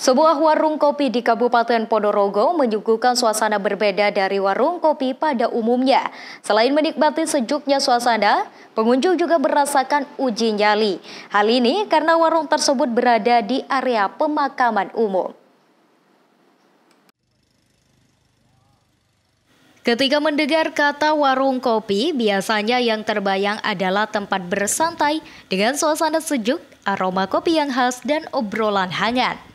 Sebuah warung kopi di Kabupaten Ponorogo menyuguhkan suasana berbeda dari warung kopi pada umumnya. Selain menikmati sejuknya suasana, pengunjung juga merasakan uji nyali. Hal ini karena warung tersebut berada di area pemakaman umum. Ketika mendengar kata warung kopi, biasanya yang terbayang adalah tempat bersantai dengan suasana sejuk, aroma kopi yang khas, dan obrolan hangat.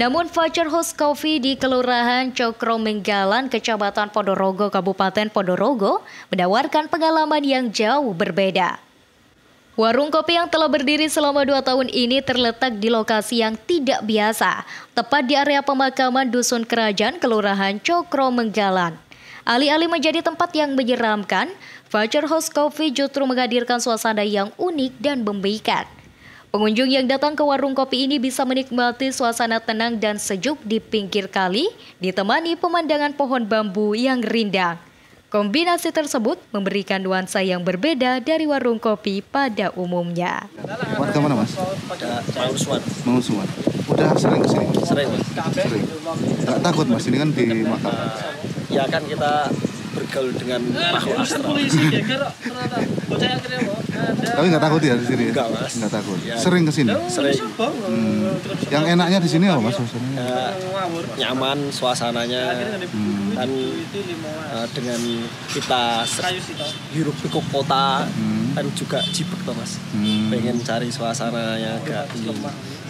Namun voucher host coffee di Kelurahan Cokro Menggalan, Kecamatan Podorogo, Kabupaten Podorogo, menawarkan pengalaman yang jauh berbeda. Warung kopi yang telah berdiri selama dua tahun ini terletak di lokasi yang tidak biasa, tepat di area pemakaman Dusun Kerajaan, Kelurahan Cokro Menggalan. Alih-alih menjadi tempat yang menyeramkan, Voucher Host Coffee justru menghadirkan suasana yang unik dan membekas. Pengunjung yang datang ke warung kopi ini bisa menikmati suasana tenang dan sejuk di pinggir kali, ditemani pemandangan pohon bambu yang rindang. Kombinasi tersebut memberikan nuansa yang berbeda dari warung kopi pada umumnya. Warga mana mas? Mangusuan. Mangusuan. Udah sering kesini? Sering. Sering. Tak takut mas, ini kan di makam. Ya kan kita bergaul dengan eh, makhluk astral. Polisi Tapi nggak takut ya di sini? Enggak, ya? Mas. Nggak takut. Ya. Sering ke sini. Ya, Sering. Hmm. Yang enaknya di sini apa, Mas? Iya. Suasananya. Uh, nyaman suasananya. Hmm. Dan uh, dengan kita hirup pikuk kota hmm. dan juga jipek toh Mas. Hmm. Pengen cari suasana yang agak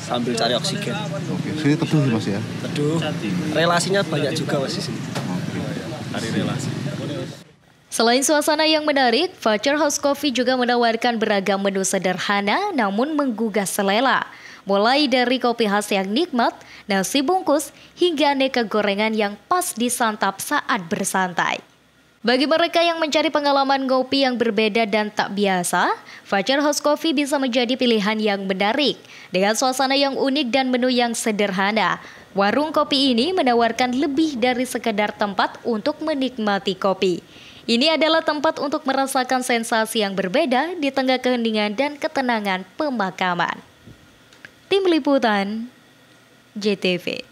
sambil cari oksigen. Oke, sini teduh mas ya. Teduh. Relasinya banyak juga mas di sini. Oke. Oh, iya. Cari relasi. Selain suasana yang menarik, Fajar House Coffee juga menawarkan beragam menu sederhana namun menggugah selera. Mulai dari kopi khas yang nikmat, nasi bungkus, hingga aneka gorengan yang pas disantap saat bersantai. Bagi mereka yang mencari pengalaman ngopi yang berbeda dan tak biasa, Fajar House Coffee bisa menjadi pilihan yang menarik. Dengan suasana yang unik dan menu yang sederhana, warung kopi ini menawarkan lebih dari sekedar tempat untuk menikmati kopi. Ini adalah tempat untuk merasakan sensasi yang berbeda di tengah keheningan dan ketenangan pemakaman. Tim Liputan JTV